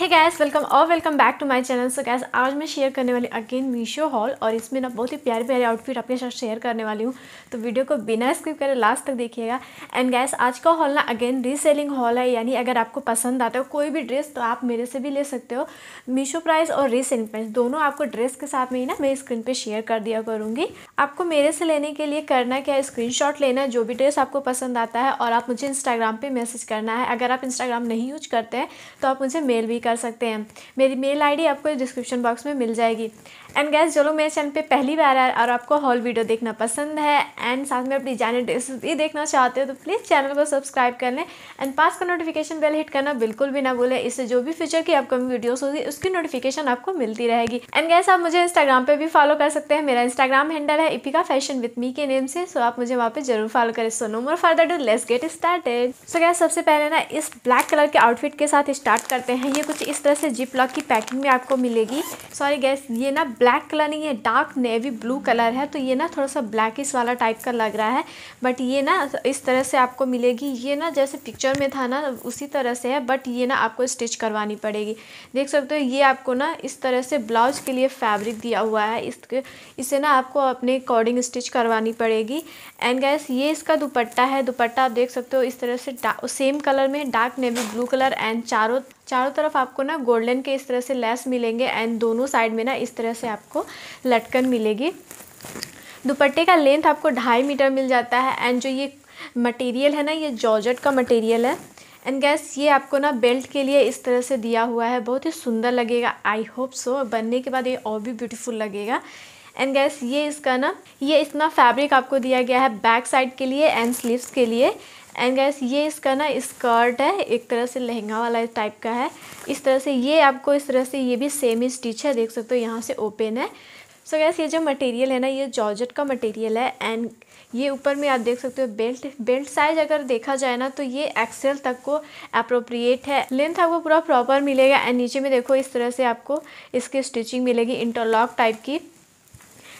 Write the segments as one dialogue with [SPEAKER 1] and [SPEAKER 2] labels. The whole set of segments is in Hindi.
[SPEAKER 1] है गैस वेलकम और welcome back to my channel so guys आज मैं शेयर करने वाली अगेन मीशो हॉल और इसमें ना बहुत ही प्यारे प्यारे आउटफिट आपके साथ शेयर करने वाली हूँ तो वीडियो को बिना स्किप करें लास्ट तक देखिएगा एंड गैस आज का हॉल ना अगेन रीसेलिंग हॉल है यानी अगर आपको पसंद आता हो कोई भी ड्रेस तो आप मेरे से भी ले सकते हो मीशो प्राइस और रीसेलिंग प्राइस दोनों आपको ड्रेस के साथ में ही ना मैं स्क्रीन पर शेयर कर दिया करूँगी आपको मेरे से लेने के लिए करना क्या है स्क्रीन लेना जो भी ड्रेस आपको पसंद आता है और आप मुझे इंस्टाग्राम पर मैसेज करना है अगर आप इंस्टाग्राम नहीं यूज करते हैं तो आप मुझे मेल भी कर सकते हैं मेरी मेल आईडी आपको डिस्क्रिप्शन बॉक्स में मिल जाएगी एंड गैस जो लोग मेरे चैनल पे पहली बार आए और आपको हॉल वीडियो देखना पसंद है एंड साथ में अपनी जाने ड्रेस भी देखना चाहते हो तो प्लीज़ चैनल को सब्सक्राइब कर लें एंड पास का नोटिफिकेशन बेल हिट करना बिल्कुल भी ना भूलें इससे जो भी फ्यूचर की अपकमिंग वीडियोस होगी उसकी नोटिफिकेशन आपको मिलती रहेगी एंड गैस आप मुझे इंस्टाग्राम पर भी फॉलो कर सकते हैं मेरा इंस्टाग्राम हैंडल है इपिका फैशन विथ मी के नेम से सो आप मुझे वहाँ पर जरूर फॉलो करें so no more further do let's get started so guys सबसे पहले ना इस ब्लैक कलर के आउटफिट के साथ स्टार्ट करते हैं ये कुछ इस तरह से जिप लॉक की पैकिंग में आपको मिलेगी सॉरी गैस ये ना ब्लैक कलर नहीं है डार्क नेवी ब्लू कलर है तो ये ना थोड़ा सा ब्लैकिस वाला टाइप का लग रहा है बट ये ना इस तरह से आपको मिलेगी ये ना जैसे पिक्चर में था ना उसी तरह से है बट ये ना आपको स्टिच करवानी पड़ेगी देख सकते हो ये आपको ना इस तरह से ब्लाउज के लिए फैब्रिक दिया हुआ है इसके इसे ना आपको अपने अकॉर्डिंग स्टिच करवानी पड़ेगी एंड गैस ये इसका दुपट्टा है दुपट्टा आप देख सकते हो इस तरह से सेम कलर में dark navy blue colour and चारों चारों तरफ आपको ना गोल्डन के इस तरह से लेस मिलेंगे एंड दोनों साइड में ना इस तरह से आपको लटकन मिलेगी दुपट्टे का लेंथ आपको ढाई मीटर मिल जाता है एंड जो ये मटेरियल है ना ये जॉर्जट का मटेरियल है एंड गैस ये आपको ना बेल्ट के लिए इस तरह से दिया हुआ है बहुत ही सुंदर लगेगा आई होप सो बनने के बाद ये और भी ब्यूटीफुल लगेगा एंड गैस ये इसका ना ये इतना फैब्रिक आपको दिया गया है बैक साइड के लिए एंड स्लीव्स के लिए एंड गैस ये इसका ना स्कर्ट है एक तरह से लहंगा वाला टाइप का है इस तरह से ये आपको इस तरह से ये भी सेम ही स्टिच है देख सकते हो यहाँ से ओपन है सो so गैस ये जो मटेरियल है ना ये जॉर्जेट का मटेरियल है एंड ये ऊपर में आप देख सकते हो बेल्ट बेल्ट साइज अगर देखा जाए ना तो ये एक्सेल तक को अप्रोप्रिएट है लेंथ आपको पूरा प्रॉपर मिलेगा एंड नीचे में देखो इस तरह से आपको इसकी स्टिचिंग मिलेगी इंटरलॉक टाइप की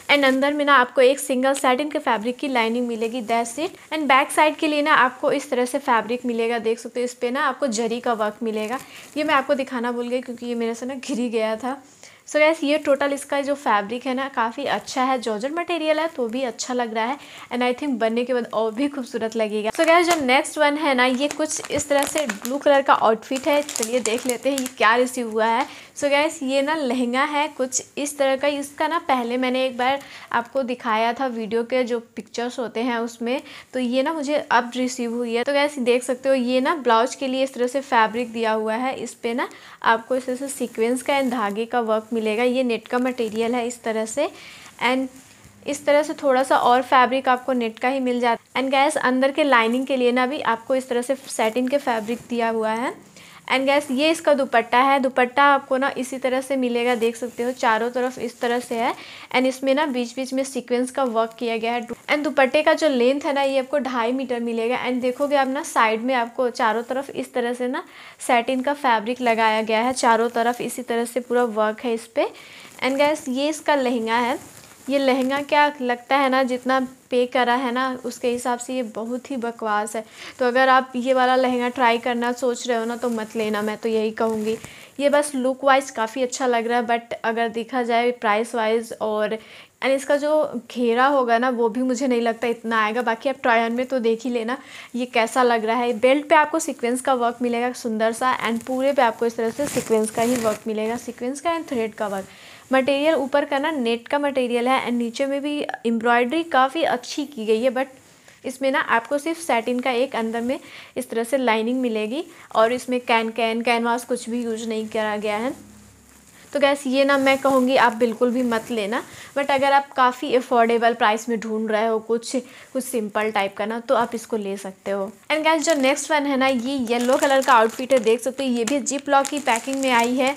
[SPEAKER 1] एंड अंदर में ना आपको एक सिंगल साइड इनके फैब्रिक की लाइनिंग मिलेगी that seat and back side के लिए ना आपको इस तरह से फैब्रिक मिलेगा देख सकते हो इस पर ना आपको जरी का वर्क मिलेगा ये मैं आपको दिखाना भूल गई क्योंकि ये मेरे से ना घिरी गया था सो so गैस ये टोटल इसका जो फैब्रिक है ना काफ़ी अच्छा है जॉर्जर मटेरियल है तो भी अच्छा लग रहा है एंड आई थिंक बनने के बाद और भी खूबसूरत लगेगा सो गैस जो नेक्स्ट वन है ना ये कुछ इस तरह से ब्लू कलर का आउटफिट है चलिए देख लेते हैं ये क्या रिसीव हुआ है सो so गैस ये ना लहंगा है कुछ इस तरह का इसका ना पहले मैंने एक बार आपको दिखाया था वीडियो के जो पिक्चर्स होते हैं उसमें तो ये ना मुझे अब रिसीव हुई है तो गैस देख सकते हो ये ना ब्लाउज के लिए इस तरह से फैब्रिक दिया हुआ है इस पर ना आपको इस तरह से सिक्वेंस का एंड धागे का वर्क मिलेगा ये नेट का मटेरियल है इस तरह से एंड इस तरह से थोड़ा सा और फैब्रिक आपको नेट का ही मिल जाता है एंड गैस अंदर के लाइनिंग के लिए ना भी आपको इस तरह से सेटिन के फैब्रिक दिया हुआ है एंड गैस ये इसका दुपट्टा है दुपट्टा आपको ना इसी तरह से मिलेगा देख सकते हो चारों तरफ इस तरह से है एंड इसमें ना बीच बीच में सीक्वेंस का वर्क किया गया है एंड दुपट्टे का जो लेंथ है ना ये आपको ढाई मीटर मिलेगा एंड देखोगे आप ना साइड में आपको चारों तरफ इस तरह से ना सेटिन का फैब्रिक लगाया गया है चारों तरफ इसी तरह से पूरा वर्क है इस पर एंड गैस ये इसका लहंगा है ये लहंगा क्या लगता है ना जितना पे करा है ना उसके हिसाब से ये बहुत ही बकवास है तो अगर आप ये वाला लहंगा ट्राई करना सोच रहे हो ना तो मत लेना मैं तो यही कहूँगी ये बस लुक वाइज काफ़ी अच्छा लग रहा है बट अगर देखा जाए प्राइस वाइज और एंड इसका जो घेरा होगा ना वो भी मुझे नहीं लगता इतना आएगा बाकी आप ट्रायन में तो देख ही लेना ये कैसा लग रहा है बेल्ट पे आपको सीक्वेंस का वर्क मिलेगा सुंदर सा एंड पूरे पे आपको इस तरह से सीक्वेंस का ही वर्क मिलेगा सीक्वेंस का एंड थ्रेड का वर्क मटेरियल ऊपर का ना नेट का मटेरियल है एंड नीचे में भी एम्ब्रॉयडरी काफ़ी अच्छी की गई है बट इसमें ना आपको सिर्फ सेटिन का एक अंदर में इस तरह से लाइनिंग मिलेगी और इसमें कैन कैन कैनवास कुछ भी यूज नहीं करा गया है तो गैस ये ना मैं कहूँगी आप बिल्कुल भी मत लेना बट अगर आप काफ़ी अफोर्डेबल प्राइस में ढूंढ रहे हो कुछ कुछ सिंपल टाइप का ना तो आप इसको ले सकते हो एंड गैस जो नेक्स्ट वन है ना ये येलो कलर का आउटफिट है देख सकते हो ये भी जिप लॉक की पैकिंग में आई है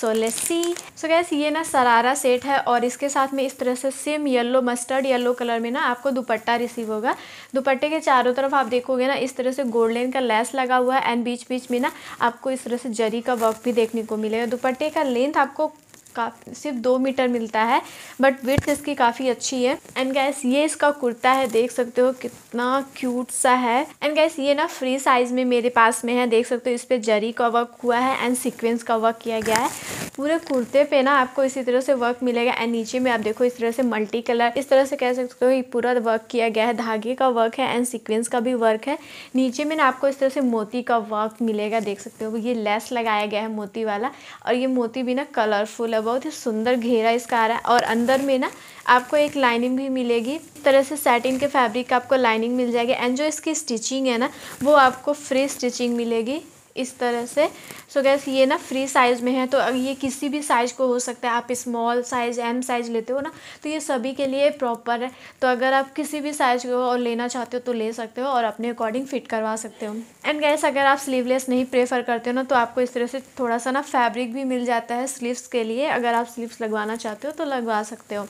[SPEAKER 1] so let's see so gas ये ना सरारा सेट है और इसके साथ में इस तरह से same yellow mustard yellow colour में ना आपको दुपट्टा रिसीव होगा दुपट्टे के चारों तरफ आप देखोगे ना इस तरह से गोल्डन का लेस लगा हुआ है एंड बीच बीच में ना आपको इस तरह से जरी का वर्क भी देखने को मिलेगा दुपट्टे का लेंथ आपको काफ़ी सिर्फ दो मीटर मिलता है बट विथ इसकी काफ़ी अच्छी है एंड गैस ये इसका कुर्ता है देख सकते हो कितना क्यूट सा है एंड गैस ये ना फ्री साइज़ में मेरे पास में है देख सकते हो इस पर जरी का वर्क हुआ है एंड सिक्वेंस का वर्क किया गया है पूरे कुर्ते पे ना आपको इसी तरह से वर्क मिलेगा एंड नीचे में आप देखो इस तरह से मल्टी कलर इस तरह से कह सकते हो पूरा वर्क किया गया है धागे का वर्क है एंड सिक्वेंस का भी वर्क है नीचे में ना आपको इस तरह से मोती का वर्क मिलेगा देख सकते हो ये लेस लगाया गया है मोती वाला और ये मोती भी ना कलरफुल है बहुत ही सुंदर घेरा इसका आ रहा है और अंदर में ना आपको एक लाइनिंग भी मिलेगी इस तरह से सैटिन के फैब्रिक का आपको लाइनिंग मिल जाएगी एंड जो इसकी स्टिचिंग है ना वो आपको फ्री स्टिचिंग मिलेगी इस तरह से सो so गैस ये ना फ्री साइज़ में है तो ये किसी भी साइज़ को हो सकता है आप स्मॉल साइज़ एम साइज़ लेते हो ना तो ये सभी के लिए प्रॉपर है तो अगर आप किसी भी साइज़ को और लेना चाहते हो तो ले सकते हो और अपने अकॉर्डिंग फिट करवा सकते हो एंड गैस अगर आप स्लीवलेस नहीं प्रेफर करते हो ना तो आपको इस तरह से थोड़ा सा ना फैब्रिक भी मिल जाता है स्लीवस के लिए अगर आप स्लीवस लगवाना चाहते हो तो लगवा सकते हो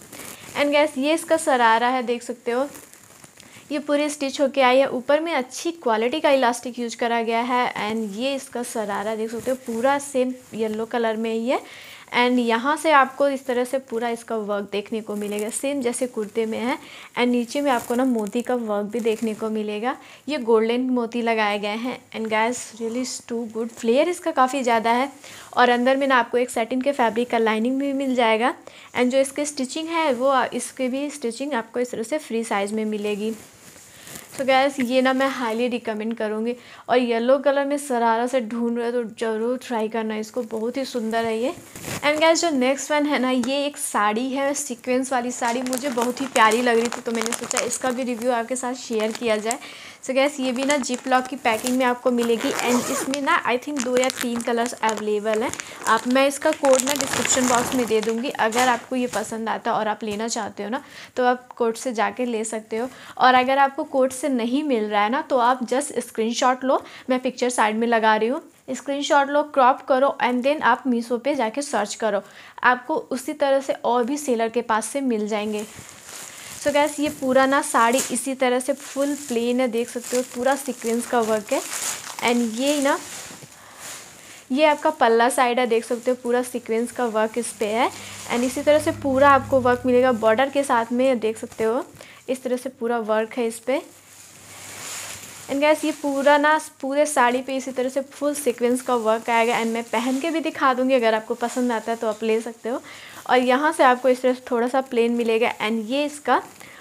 [SPEAKER 1] एंड गैस ये इसका सरारा है देख सकते हो ये पूरी स्टिच होके आई है ऊपर में अच्छी क्वालिटी का इलास्टिक यूज करा गया है एंड ये इसका सरारा देख सकते हो पूरा सेम येलो कलर में ही है एंड यहाँ से आपको इस तरह से पूरा इसका वर्क देखने को मिलेगा सेम जैसे कुर्ते में है एंड नीचे में आपको ना मोती का वर्क भी देखने को मिलेगा ये गोल्डन मोती लगाए गए हैं and guys really too good flare इसका काफ़ी ज़्यादा है और अंदर में ना आपको एक सेटिन के फैब्रिक का लाइनिंग भी मिल जाएगा एंड जो इसके स्टिचिंग है वो इसके भी स्टिचिंग आपको इस तरह से फ्री साइज़ में मिलेगी सो so गैस ये ना मैं हाईली रिकमेंड करूँगी और येलो कलर में सरारा से ढूंढ रहे तो ज़रूर ट्राई करना इसको बहुत ही सुंदर है ये एंड गैस जो नेक्स्ट वन है ना ये एक साड़ी है सीक्वेंस वाली साड़ी मुझे बहुत ही प्यारी लग रही थी तो मैंने सोचा इसका भी रिव्यू आपके साथ शेयर किया जाए सो गैस ये भी ना जिप लॉक की पैकिंग में आपको मिलेगी एंड इसमें ना आई थिंक दो या तीन कलर्स अवेलेबल हैं आप मैं इसका कोड ना डिस्क्रिप्शन बॉक्स में दे दूँगी अगर आपको ये पसंद आता और आप लेना चाहते हो ना तो आप कोड से जाके ले सकते हो और अगर आपको कोड से नहीं मिल रहा है ना तो आप जस्ट स्क्रीन लो मैं पिक्चर साइड में लगा रही हूँ स्क्रीनशॉट लो क्रॉप करो एंड देन आप मीशो पे जाके सर्च करो आपको उसी तरह से और भी सेलर के पास से मिल जाएंगे सो गैस ये पूरा ना साड़ी इसी तरह से फुल प्लेन है देख सकते हो पूरा सिक्वेंस का वर्क है एंड ये ना ये आपका पल्ला साइड है देख सकते हो पूरा सीक्वेंस का वर्क इस पर है एंड इसी तरह से पूरा आपको वर्क मिलेगा बॉर्डर के साथ में देख सकते हो इस तरह से पूरा वर्क है इस पर एंड गैस ये पूरा ना पूरे साड़ी पे इसी तरह से फुल सीक्वेंस का वर्क आएगा एंड मैं पहन के भी दिखा दूँगी अगर आपको पसंद आता है तो आप ले सकते हो और यहाँ से आपको इस तरह थोड़ा सा प्लेन मिलेगा एंड ये इसका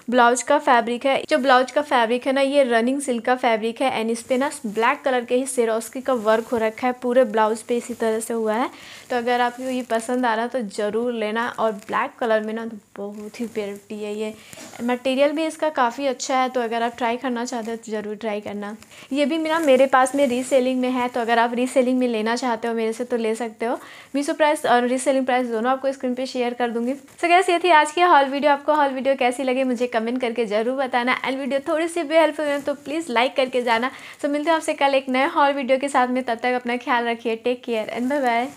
[SPEAKER 1] ब्लाउज का फैब्रिक है जो ब्लाउज का फैब्रिक है ना ये रनिंग सिल्क का फैब्रिक है एंड इस पे ना ब्लैक कलर के ही सिरोस्की का वर्क हो रखा है पूरे ब्लाउज पे इसी तरह से हुआ है तो अगर आपको ये पसंद आ रहा तो ज़रूर लेना और ब्लैक कलर में ना तो बहुत ही प्योरिटी है ये मटेरियल भी इसका काफ़ी अच्छा है तो अगर आप ट्राई करना चाहते हो तो ज़रूर ट्राई करना ये भी मेरा मेरे पास में रीसेलिंग में है तो अगर आप रीसेलिंग में लेना चाहते हो मेरे से तो ले सकते हो मीशो प्राइस और रीसेलिंग प्राइस दोनों आपको स्क्रीन पर शेयर कर दूँगी सो so, गैस ये थी आज की हॉल वीडियो आपको हॉल वीडियो कैसी लगी मुझे कमेंट करके ज़रूर बताना एंड वीडियो थोड़ी सी भी हेल्पफुल है तो प्लीज़ लाइक करके जाना सो मिलते हैं आपसे कल एक नए हॉल वीडियो के साथ में तब तक अपना ख्याल रखिए take care and bye bye